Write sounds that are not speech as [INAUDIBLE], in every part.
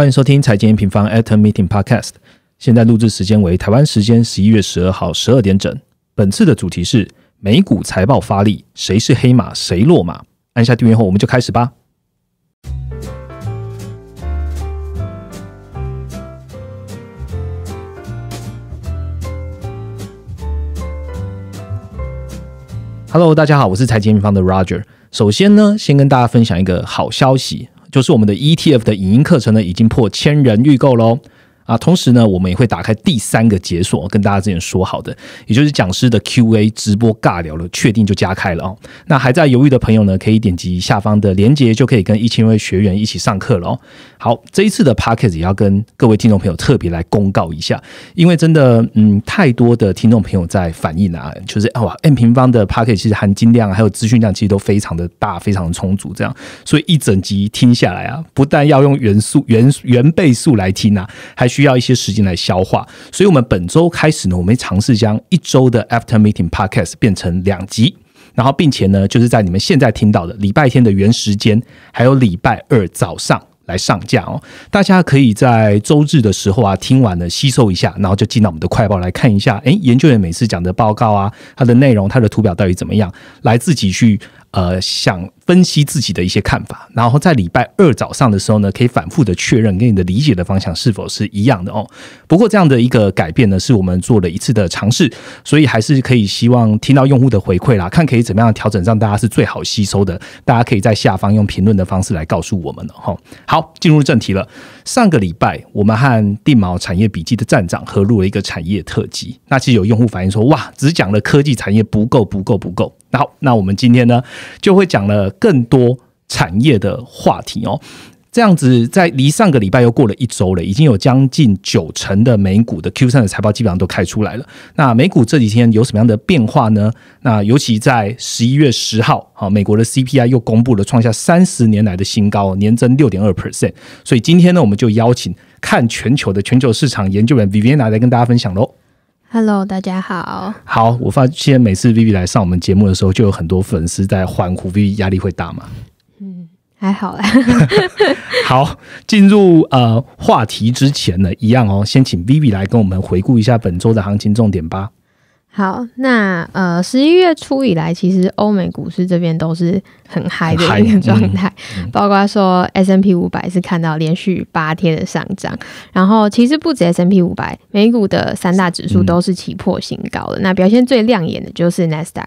欢迎收听财经平方 a t o m Meeting Podcast。现在录制时间为台湾时间十一月十二号十二点整。本次的主题是美股财报发力，谁是黑马，谁落马？按下订阅后，我们就开始吧。Hello，大家好，我是财经平方的 Roger。首先呢，先跟大家分享一个好消息。就是我们的 ETF 的影音课程呢，已经破千人预购喽。啊，同时呢，我们也会打开第三个解锁，跟大家之前说好的，也就是讲师的 Q&A 直播尬聊了，确定就加开了哦。那还在犹豫的朋友呢，可以点击下方的链接，就可以跟一千位学员一起上课了哦。好，这一次的 Pockets 也要跟各位听众朋友特别来公告一下，因为真的，嗯，太多的听众朋友在反映啊，就是哇，M 平方的 Pockets 其实含金量还有资讯量其实都非常的大，非常充足，这样，所以一整集听下来啊，不但要用原速、原原倍速来听啊，还需。需要一些时间来消化，所以我们本周开始呢，我们尝试将一周的 After Meeting Podcast 变成两集，然后并且呢，就是在你们现在听到的礼拜天的原时间，还有礼拜二早上来上架哦。大家可以在周日的时候啊，听完了吸收一下，然后就进到我们的快报来看一下，哎，研究员每次讲的报告啊，它的内容、它的图表到底怎么样，来自己去。呃，想分析自己的一些看法，然后在礼拜二早上的时候呢，可以反复的确认跟你的理解的方向是否是一样的哦。不过这样的一个改变呢，是我们做了一次的尝试，所以还是可以希望听到用户的回馈啦，看可以怎么样调整，让大家是最好吸收的。大家可以在下方用评论的方式来告诉我们了哈。好，进入正题了。上个礼拜，我们和地毛产业笔记的站长合录了一个产业特辑，那其实有用户反映说，哇，只讲了科技产业不够，不够，不够。那好，那我们今天呢，就会讲了更多产业的话题哦。这样子，在离上个礼拜又过了一周了，已经有将近九成的美股的 Q 三的财报基本上都开出来了。那美股这几天有什么样的变化呢？那尤其在十一月十号，哈，美国的 CPI 又公布了，创下三十年来的新高，年增六点二 percent。所以今天呢，我们就邀请看全球的全球市场研究员 Viviana 来跟大家分享喽。Hello，大家好。好，我发现每次 Vivi 来上我们节目的时候，就有很多粉丝在欢呼。Vivi 压力会大吗？嗯，还好啦。[LAUGHS] [LAUGHS] 好，进入呃话题之前呢，一样哦，先请 Vivi 来跟我们回顾一下本周的行情重点吧。好，那呃，十一月初以来，其实欧美股市这边都是很嗨的一个状态，包括说 S M P 五百是看到连续八天的上涨，然后其实不止 S M P 五百，美股的三大指数都是起破新高的，那表现最亮眼的就是 Nasdaq。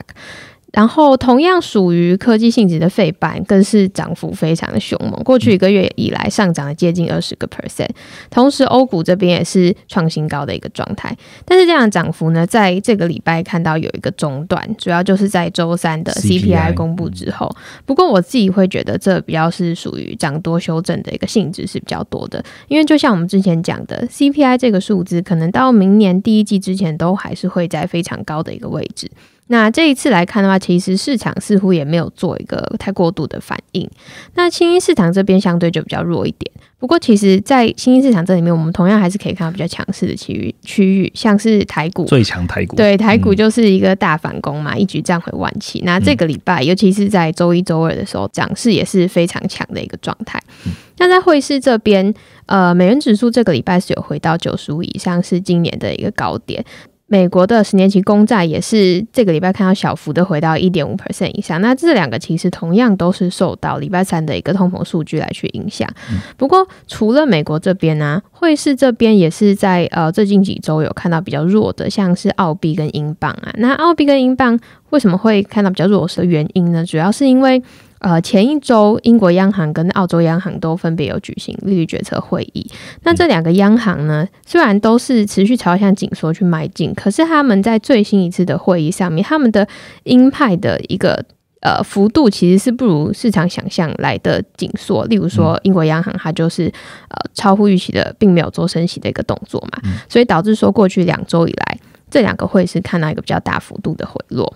然后，同样属于科技性质的费板，更是涨幅非常的凶猛。过去一个月以来，上涨了接近二十个 percent。同时，欧股这边也是创新高的一个状态。但是，这样的涨幅呢，在这个礼拜看到有一个中断，主要就是在周三的 CPI 公布之后。不过，我自己会觉得这比较是属于涨多修正的一个性质，是比较多的。因为就像我们之前讲的，CPI 这个数字可能到明年第一季之前，都还是会在非常高的一个位置。那这一次来看的话，其实市场似乎也没有做一个太过度的反应。那新兴市场这边相对就比较弱一点。不过，其实，在新兴市场这里面，我们同样还是可以看到比较强势的区域，区域像是台股最强台股，对台股就是一个大反攻嘛，一举占回万期。那这个礼拜，尤其是在周一、周二的时候，涨势也是非常强的一个状态。那在汇市这边，呃，美元指数这个礼拜是有回到九十五以上，是今年的一个高点。美国的十年期公债也是这个礼拜看到小幅的回到一点五 percent 以上，那这两个其实同样都是受到礼拜三的一个通膨数据来去影响。不过除了美国这边呢，汇市这边也是在呃最近几周有看到比较弱的，像是澳币跟英镑啊。那澳币跟英镑为什么会看到比较弱势的原因呢？主要是因为。呃，前一周，英国央行跟澳洲央行都分别有举行利率决策会议。那这两个央行呢，虽然都是持续朝向紧缩去迈进，可是他们在最新一次的会议上面，他们的鹰派的一个呃幅度，其实是不如市场想象来的紧缩。例如说，英国央行它就是呃超乎预期的，并没有做升息的一个动作嘛，所以导致说过去两周以来，这两个会是看到一个比较大幅度的回落。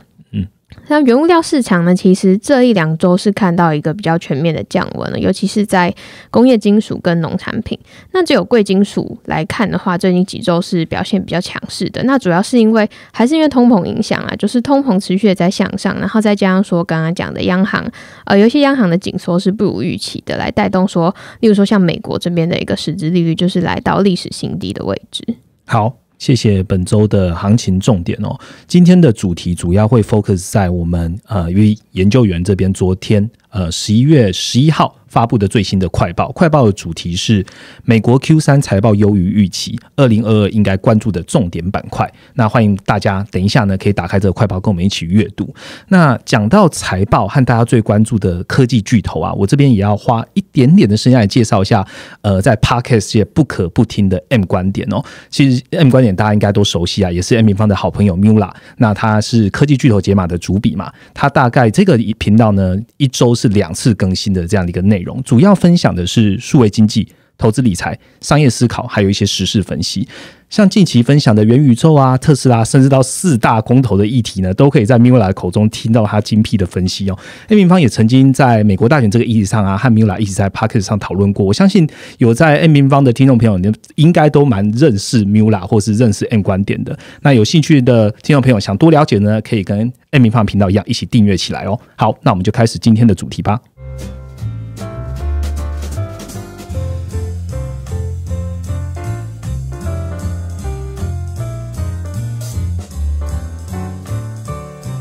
那原物料市场呢？其实这一两周是看到一个比较全面的降温了，尤其是在工业金属跟农产品。那只有贵金属来看的话，最近几周是表现比较强势的。那主要是因为还是因为通膨影响啊，就是通膨持续的在向上，然后再加上说刚刚讲的央行，呃，有些央行的紧缩是不如预期的，来带动说，例如说像美国这边的一个实质利率，就是来到历史新低的位置。好。谢谢本周的行情重点哦。今天的主题主要会 focus 在我们呃，因为研究员这边昨天呃，十一月十一号。发布的最新的快报，快报的主题是美国 Q 三财报优于预期，二零二二应该关注的重点板块。那欢迎大家，等一下呢可以打开这个快报跟我们一起阅读。那讲到财报和大家最关注的科技巨头啊，我这边也要花一点点的时间来介绍一下。呃，在 p a r k a s t 界不可不听的 M 观点哦，其实 M 观点大家应该都熟悉啊，也是 M 平方的好朋友 Mula。那他是科技巨头解码的主笔嘛，他大概这个频道呢一周是两次更新的这样的一个内。内容主要分享的是数位经济、投资理财、商业思考，还有一些时事分析。像近期分享的元宇宙啊、特斯拉，甚至到四大公投的议题呢，都可以在 Miu a 的口中听到他精辟的分析哦。艾明方也曾经在美国大选这个议题上啊，和 m i l a 一直在 Pockets 上讨论过。我相信有在艾明方的听众朋友，你应该都蛮认识 m i l a 或是认识 M 观点的。那有兴趣的听众朋友想多了解呢，可以跟艾方芳频道一样一起订阅起来哦。好，那我们就开始今天的主题吧。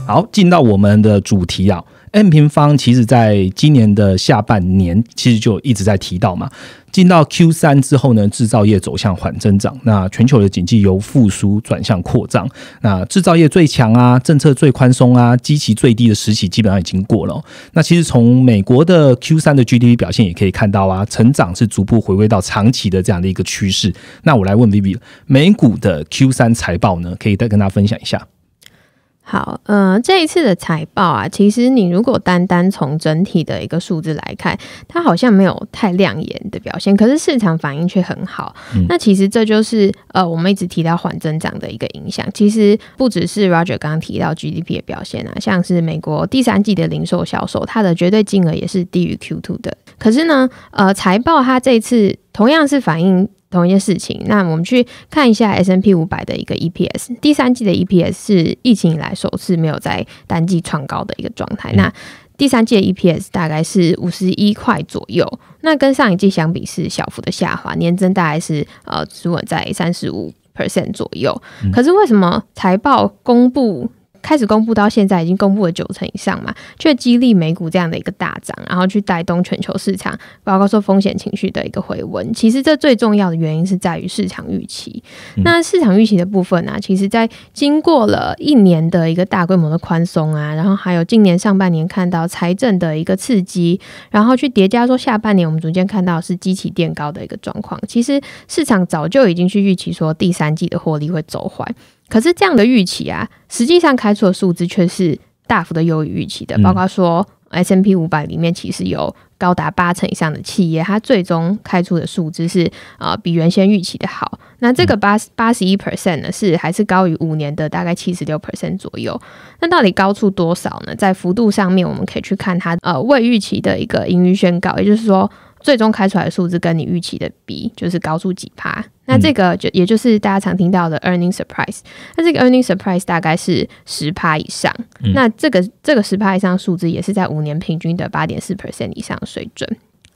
好，进到我们的主题啊。M 平方其实在今年的下半年其实就一直在提到嘛。进到 Q 三之后呢，制造业走向缓增长。那全球的经济由复苏转向扩张。那制造业最强啊，政策最宽松啊，基期最低的时期基本上已经过了。那其实从美国的 Q 三的 GDP 表现也可以看到啊，成长是逐步回归到长期的这样的一个趋势。那我来问 Vivi，美股的 Q 三财报呢，可以再跟大家分享一下。好，呃，这一次的财报啊，其实你如果单单从整体的一个数字来看，它好像没有太亮眼的表现，可是市场反应却很好。那其实这就是呃，我们一直提到缓增长的一个影响。其实不只是 Roger 刚刚提到 GDP 的表现啊，像是美国第三季的零售销售，它的绝对金额也是低于 Q2 的。可是呢，呃，财报它这次同样是反映。同一件事情，那我们去看一下 S N P 五百的一个 E P S，第三季的 E P S 是疫情以来首次没有在单季创高的一个状态。那第三季的 E P S 大概是五十一块左右，那跟上一季相比是小幅的下滑，年增大概是呃，只稳在三十五 percent 左右。可是为什么财报公布？开始公布到现在，已经公布了九成以上嘛，却激励美股这样的一个大涨，然后去带动全球市场，包括说风险情绪的一个回温。其实这最重要的原因是在于市场预期。那市场预期的部分呢，其实在经过了一年的一个大规模的宽松啊，然后还有今年上半年看到财政的一个刺激，然后去叠加说下半年我们逐渐看到是机器垫高的一个状况。其实市场早就已经去预期说第三季的获利会走坏。可是这样的预期啊，实际上开出的数值却是大幅的优于预期的。包括说 S M P 五百里面，其实有高达八成以上的企业，它最终开出的数值是啊，比原先预期的好。那这个八八十一 percent 呢，是还是高于五年的大概七十六 percent 左右？那到底高出多少呢？在幅度上面，我们可以去看它呃未预期的一个盈余宣告，也就是说。最终开出来的数字跟你预期的比，就是高出几趴。那这个就也就是大家常听到的 earnings u r p r i s e 那这个 earnings u r p r i s e 大概是十趴以上。那这个这个十趴以上数字也是在五年平均的八点四 percent 以上的水准。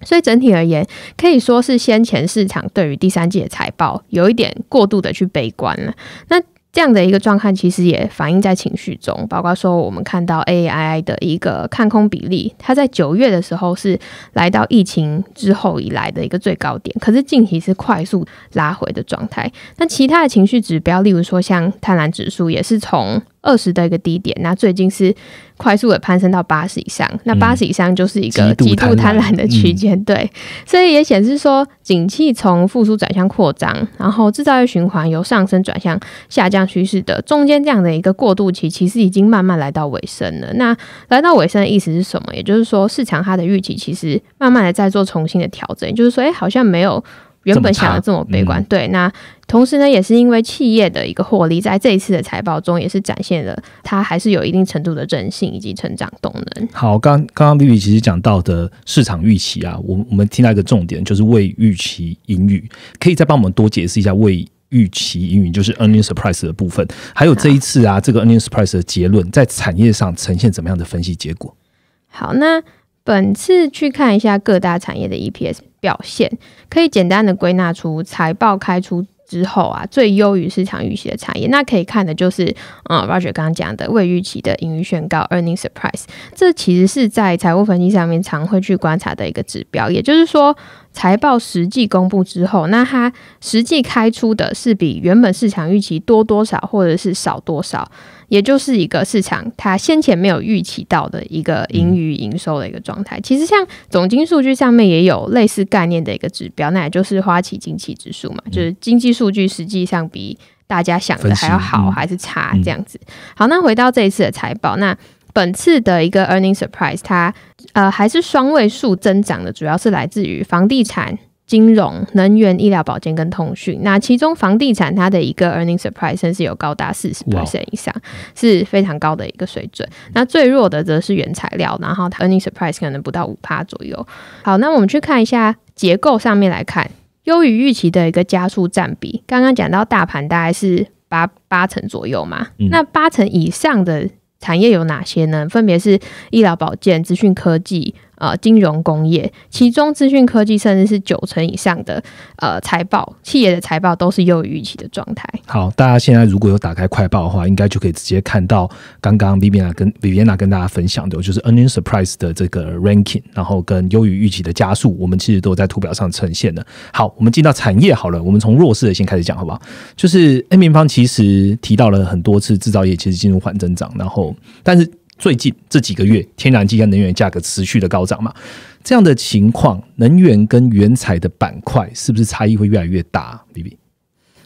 所以整体而言，可以说是先前市场对于第三季的财报有一点过度的去悲观了。那这样的一个状态其实也反映在情绪中，包括说我们看到 A I I 的一个看空比例，它在九月的时候是来到疫情之后以来的一个最高点，可是近期是快速拉回的状态。那其他的情绪指标，例如说像贪婪指数，也是从。二十的一个低点，那最近是快速的攀升到八十以上。那八十以上就是一个极度贪婪的区间，对。所以也显示说，景气从复苏转向扩张，然后制造业循环由上升转向下降趋势的中间这样的一个过渡期，其实已经慢慢来到尾声了。那来到尾声的意思是什么？也就是说，市场它的预期其实慢慢的在做重新的调整，就是说，哎，好像没有原本想的这么悲观，对。那同时呢，也是因为企业的一个获利，在这一次的财报中也是展现了它还是有一定程度的韧性以及成长动能。好，刚刚刚 B B 其实讲到的市场预期啊，我我们听到一个重点就是未预期盈余，可以再帮我们多解释一下未预期盈余就是 earnings u r p r i s e 的部分。还有这一次啊，这个 earnings surprise 的结论在产业上呈现怎么样的分析结果？好，那本次去看一下各大产业的 EPS 表现，可以简单的归纳出财报开出。之后啊，最优于市场预期的产业，那可以看的就是，嗯，Roger 刚刚讲的未预期的盈余宣告 （earning surprise）。这其实是在财务分析上面常会去观察的一个指标，也就是说，财报实际公布之后，那它实际开出的是比原本市场预期多多少，或者是少多少。也就是一个市场，它先前没有预期到的一个盈余营收的一个状态。其实像总经数据上面也有类似概念的一个指标，那也就是花旗经济指数嘛，就是经济数据实际上比大家想的还要好还是差这样子。好，那回到这一次的财报，那本次的一个 earning surprise，它呃还是双位数增长的，主要是来自于房地产。金融、能源、医疗保健跟通讯，那其中房地产它的一个 earning surprise 甚至有高达四十 percent 以上，是非常高的一个水准。那最弱的则是原材料，然后 earning surprise 可能不到五帕左右。好，那我们去看一下结构上面来看，优于预期的一个加速占比。刚刚讲到大盘大概是八八成左右嘛，那八成以上的产业有哪些呢？分别是医疗保健、资讯科技。呃，金融工业，其中资讯科技甚至是九成以上的呃财报企业的财报都是优于预期的状态。好，大家现在如果有打开快报的话，应该就可以直接看到刚刚 a n a 跟 v a n a 跟大家分享的，就是 a n n i n g surprise 的这个 ranking，然后跟优于预期的加速，我们其实都在图表上呈现的。好，我们进到产业好了，我们从弱势的先开始讲，好不好？就是 N 平方其实提到了很多次，制造业其实进入缓增长，然后但是。最近这几个月，天然气跟能源价格持续的高涨嘛，这样的情况，能源跟原材的板块是不是差异会越来越大？b B。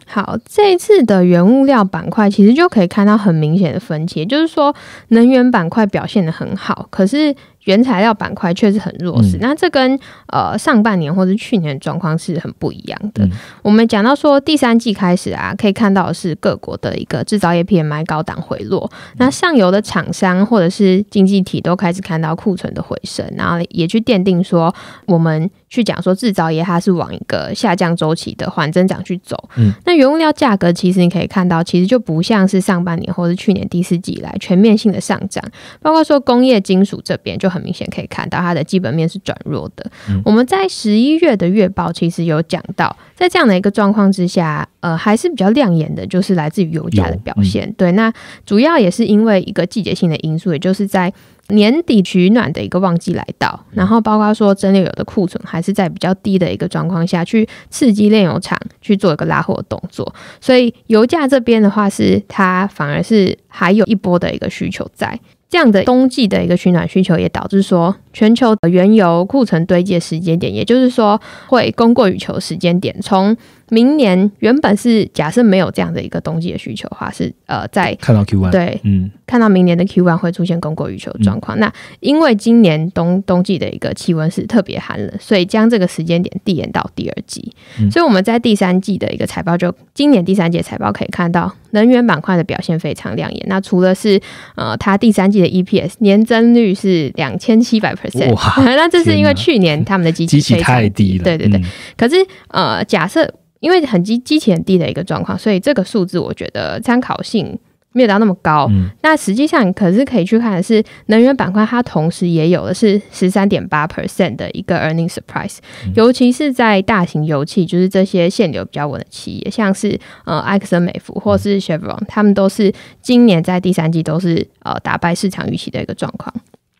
好，这一次的原物料板块其实就可以看到很明显的分歧，就是说，能源板块表现的很好，可是。原材料板块确实很弱势，那这跟呃上半年或者去年状况是很不一样的。我们讲到说，第三季开始啊，可以看到是各国的一个制造业 PMI 高档回落，那上游的厂商或者是经济体都开始看到库存的回升，然后也去奠定说，我们去讲说制造业它是往一个下降周期的缓增长去走。嗯，那原物料价格其实你可以看到，其实就不像是上半年或者去年第四季来全面性的上涨，包括说工业金属这边就。很明显可以看到，它的基本面是转弱的。我们在十一月的月报其实有讲到，在这样的一个状况之下，呃，还是比较亮眼的，就是来自于油价的表现。对，那主要也是因为一个季节性的因素，也就是在年底取暖的一个旺季来到，然后包括说真馏油的库存还是在比较低的一个状况下去刺激炼油厂去做一个拉货动作，所以油价这边的话是它反而是还有一波的一个需求在。这样的冬季的一个取暖需求，也导致说全球的原油库存堆积时间点，也就是说会供过于求时间点，从。明年原本是假设没有这样的一个冬季的需求话，是呃在看到 Q one 对嗯看到明年的 Q one 会出现供过于求状况。那因为今年冬冬季的一个气温是特别寒冷，所以将这个时间点递延到第二季。所以我们在第三季的一个财报，就今年第三季财报可以看到能源板块的表现非常亮眼。那除了是呃，它第三季的 EPS 年增率是两千七百 percent 哇，那这是因为去年他们的机器太低了，对对对。可是呃，假设因为很低，极其很低的一个状况，所以这个数字我觉得参考性没有到那么高。那实际上可是可以去看的是能源板块，它同时也有的是十三点八 percent 的一个 earning surprise，尤其是在大型油气，就是这些限流比较稳的企业，像是呃埃克森美孚或是 Chevron，他们都是今年在第三季都是呃打败市场预期的一个状况。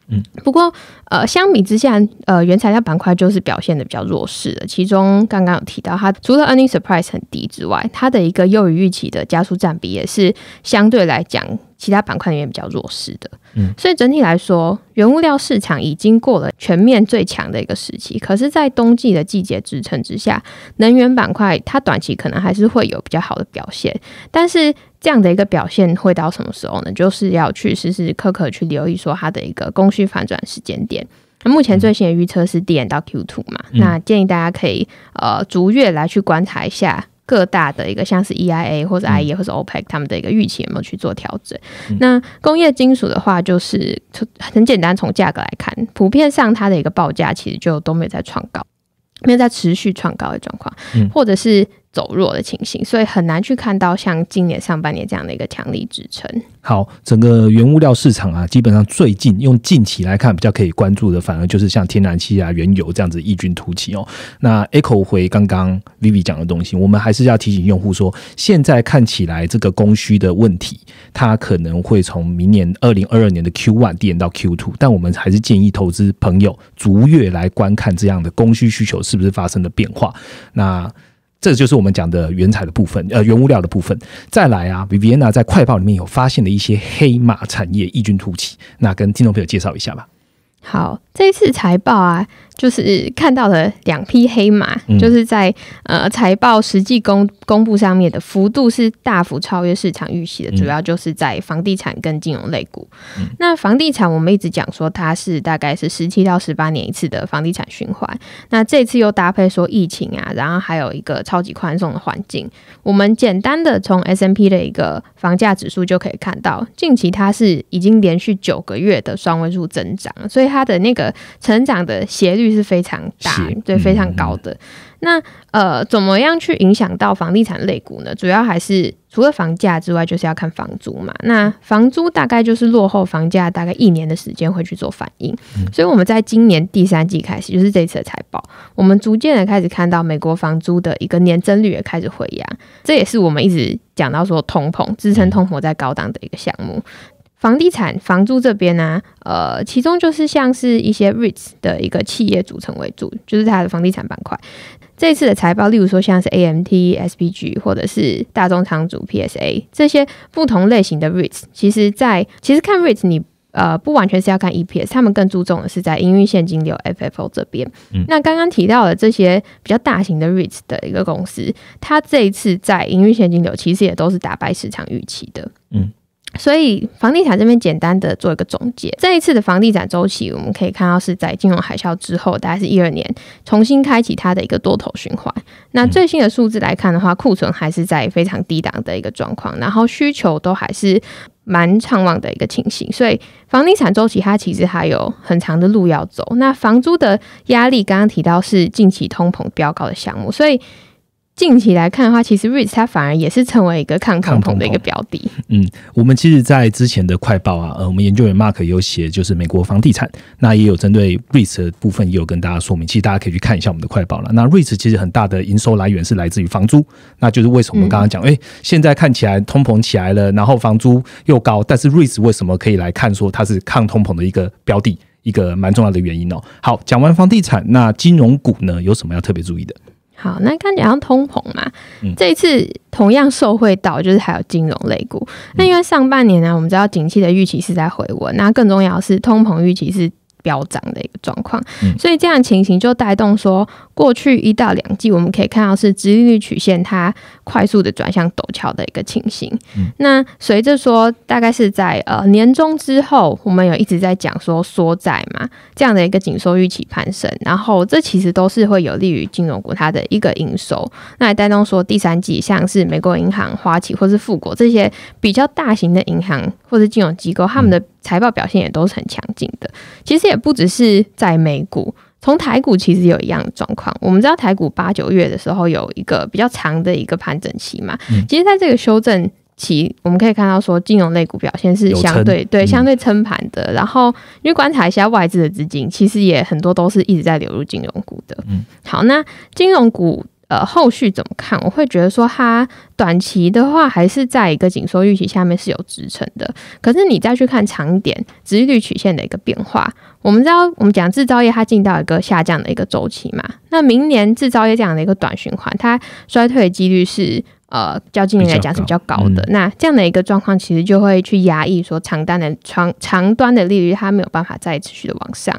嗯，不过呃，相比之下，呃，原材料板块就是表现的比较弱势的。其中刚刚有提到，它除了 earnings u r p r i s e 很低之外，它的一个优于预期的加速占比也是相对来讲，其他板块里面比较弱势的。所以整体来说，原物料市场已经过了全面最强的一个时期。可是，在冬季的季节支撑之下，能源板块它短期可能还是会有比较好的表现。但是这样的一个表现会到什么时候呢？就是要去时时刻刻去留意说它的一个供需反转时间点。那目前最新的预测是点到 q two 嘛？那建议大家可以呃逐月来去观察一下。各大的一个像是 EIA 或者 IE 或者 OPEC 他们的一个预期有没有去做调整？那工业金属的话，就是很简单，从价格来看，普遍上它的一个报价其实就都没有在创高，没有在持续创高的状况，或者是。走弱的情形，所以很难去看到像今年上半年这样的一个强力支撑。好，整个原物料市场啊，基本上最近用近期来看，比较可以关注的，反而就是像天然气啊、原油这样子异军突起哦。那 echo 回刚刚 Vivi 讲的东西，我们还是要提醒用户说，现在看起来这个供需的问题，它可能会从明年二零二二年的 Q one 延到 Q two，但我们还是建议投资朋友逐月来观看这样的供需需求是不是发生了变化。那这就是我们讲的原材的部分，呃，原物料的部分。再来啊，v i n n a 在快报里面有发现的一些黑马产业异军突起，那跟听众朋友介绍一下吧。好，这次财报啊。就是看到了两匹黑马，就是在呃财报实际公公布上面的幅度是大幅超越市场预期的，主要就是在房地产跟金融类股。那房地产我们一直讲说它是大概是十七到十八年一次的房地产循环，那这次又搭配说疫情啊，然后还有一个超级宽松的环境，我们简单的从 S M P 的一个房价指数就可以看到，近期它是已经连续九个月的双位数增长，所以它的那个成长的斜率。率是非常大，对非常高的。那呃，怎么样去影响到房地产类股呢？主要还是除了房价之外，就是要看房租嘛。那房租大概就是落后房价大概一年的时间会去做反应。所以我们在今年第三季开始，就是这次的财报，我们逐渐的开始看到美国房租的一个年增率也开始回压。这也是我们一直讲到说通膨支撑通膨在高档的一个项目。房地产、房租这边呢，呃，其中就是像是一些 REIT 的一个企业组成为主，就是它的房地产板块。这一次的财报，例如说像是 AMT、SPG 或者是大中仓主 PSA 这些不同类型的 REIT，其实在其实看 REIT，你呃不完全是要看 EPS，他们更注重的是在营运现金流 FFO 这边。那刚刚提到的这些比较大型的 REIT 的一个公司，它这一次在营运现金流其实也都是打败市场预期的。嗯。所以，房地产这边简单的做一个总结。这一次的房地产周期，我们可以看到是在金融海啸之后，大概是一二年重新开启它的一个多头循环。那最新的数字来看的话，库存还是在非常低档的一个状况，然后需求都还是蛮畅旺的一个情形。所以，房地产周期它其实还有很长的路要走。那房租的压力，刚刚提到是近期通膨飙高的项目，所以。近期来看的话，其实瑞士它反而也是成为一个抗抗膨的一个标的。嗯，我们其实在之前的快报啊，呃，我们研究员 Mark 有写，就是美国房地产，那也有针对瑞的部分也有跟大家说明。其实大家可以去看一下我们的快报了。那瑞士其实很大的营收来源是来自于房租，那就是为什么我们刚刚讲，哎，现在看起来通膨起来了，然后房租又高，但是瑞士为什么可以来看说它是抗通膨的一个标的，一个蛮重要的原因哦。好，讲完房地产，那金融股呢有什么要特别注意的？好，那刚讲到通膨嘛，这一次同样受惠到就是还有金融类股。那因为上半年呢，我们知道景气的预期是在回稳，那更重要是通膨预期是。飙涨的一个状况，所以这样情形就带动说，过去一到两季我们可以看到是利率曲线它快速的转向陡峭的一个情形。那随着说，大概是在呃年终之后，我们有一直在讲说缩窄嘛这样的一个紧缩预期攀升，然后这其实都是会有利于金融股它的一个营收。那带动说第三季，像是美国银行、花旗或是富国这些比较大型的银行或者金融机构，他们的财报表现也都是很强劲的，其实也不只是在美股，从台股其实有一样的状况。我们知道台股八九月的时候有一个比较长的一个盘整期嘛，其实在这个修正期，我们可以看到说金融类股表现是相对对相对撑盘的，然后你观察一下外资的资金，其实也很多都是一直在流入金融股的。嗯，好，那金融股。呃，后续怎么看？我会觉得说，它短期的话还是在一个紧缩预期下面是有支撑的。可是你再去看长一点，利率曲线的一个变化，我们知道，我们讲制造业它进到一个下降的一个周期嘛。那明年制造业这样的一个短循环，它衰退的几率是。呃，较今年来讲是比较高的。那这样的一个状况，其实就会去压抑说长单的长长端的利率，它没有办法再持续的往上。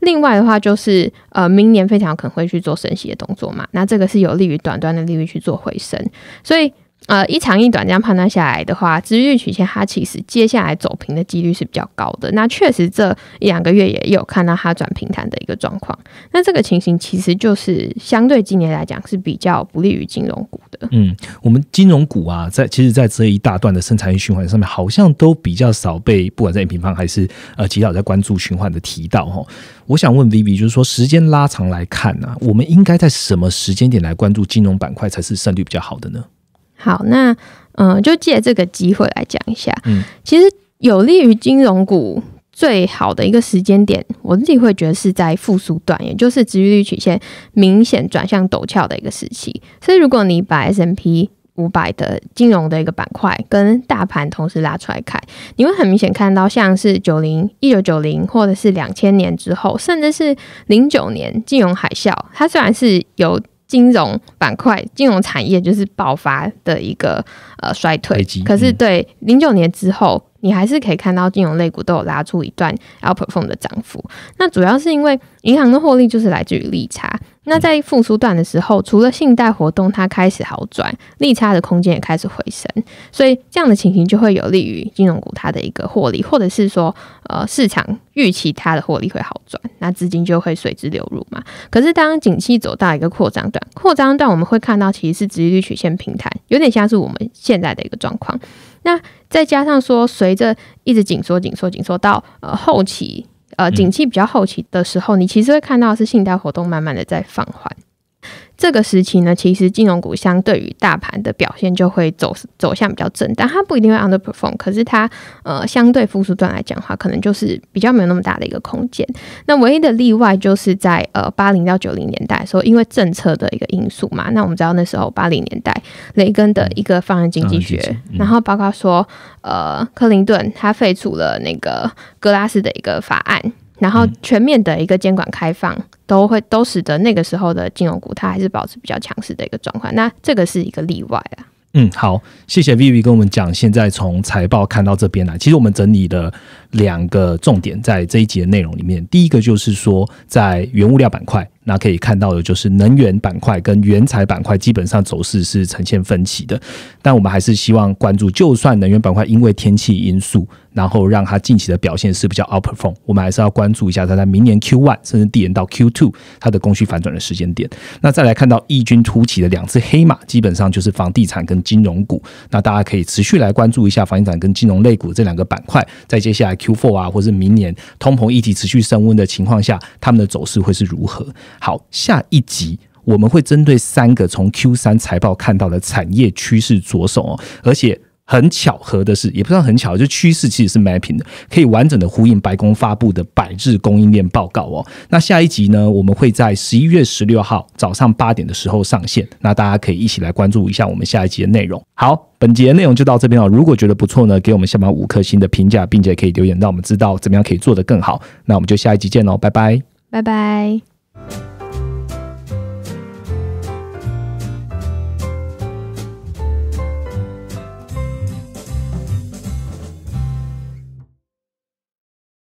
另外的话，就是呃，明年非常可能会去做升息的动作嘛，那这个是有利于短端的利率去做回升。所以。呃，一长一短这样判断下来的话，指数曲线它其实接下来走平的几率是比较高的。那确实，这一两个月也有看到它转平坦的一个状况。那这个情形其实就是相对今年来讲是比较不利于金融股的。嗯，我们金融股啊，在其实在这一大段的生产循环上面，好像都比较少被不管在 A 平方还是呃几少在关注循环的提到哈。我想问 Vivi，就是说时间拉长来看呢，我们应该在什么时间点来关注金融板块才是胜率比较好的呢？好，那嗯，就借这个机会来讲一下。嗯，其实有利于金融股最好的一个时间点，我自己会觉得是在复苏段，也就是值益率曲线明显转向陡峭的一个时期。所以，如果你把 S M P 五百的金融的一个板块跟大盘同时拉出来看，你会很明显看到，像是九零一九九零，或者是两千年之后，甚至是零九年金融海啸，它虽然是有。金融板块、金融产业就是爆发的一个呃衰退，可是对零九年之后，你还是可以看到金融类股都有拉出一段 outperform 的涨幅。那主要是因为银行的获利就是来自于利差。那在复苏段的时候，除了信贷活动它开始好转，利差的空间也开始回升，所以这样的情形就会有利于金融股它的一个获利，或者是说呃市场预期它的获利会好转，那资金就会随之流入嘛。可是当景气走到一个扩张段，扩张段我们会看到其实是接率曲线平台，有点像是我们现在的一个状况。那再加上说，随着一直紧缩、紧缩、紧缩到呃后期。呃，景气比较后期的时候，你其实会看到是信贷活动慢慢的在放缓。这个时期呢，其实金融股相对于大盘的表现就会走走向比较正，但它不一定会 underperform，可是它呃相对复苏段来讲的话，可能就是比较没有那么大的一个空间。那唯一的例外就是在呃八零到九零年代的时候，因为政策的一个因素嘛。那我们知道那时候八零年代雷根的一个放任经济学，然后包括说呃克林顿他废除了那个格拉斯的一个法案。然后全面的一个监管开放，都会都使得那个时候的金融股，它还是保持比较强势的一个状况。那这个是一个例外啊。嗯，好，谢谢 Vivi 跟我们讲，现在从财报看到这边来，其实我们整理的两个重点在这一节内容里面，第一个就是说在原物料板块。那可以看到的就是能源板块跟原材板块基本上走势是呈现分歧的，但我们还是希望关注，就算能源板块因为天气因素，然后让它近期的表现是比较 outperform，我们还是要关注一下它在明年 Q1，甚至递延到 Q2，它的供需反转的时间点。那再来看到异军突起的两只黑马，基本上就是房地产跟金融股。那大家可以持续来关注一下房地产跟金融类股这两个板块，在接下来 Q4 啊，或是明年通膨议题持续升温的情况下，它们的走势会是如何？好，下一集我们会针对三个从 Q 三财报看到的产业趋势着手哦。而且很巧合的是，也不算很巧，就趋势其实是 mapping 的，可以完整的呼应白宫发布的百日供应链报告哦。那下一集呢，我们会在十一月十六号早上八点的时候上线，那大家可以一起来关注一下我们下一集的内容。好，本节内容就到这边哦。如果觉得不错呢，给我们下方五颗星的评价，并且可以留言让我们知道怎么样可以做得更好。那我们就下一集见喽，拜拜，拜拜。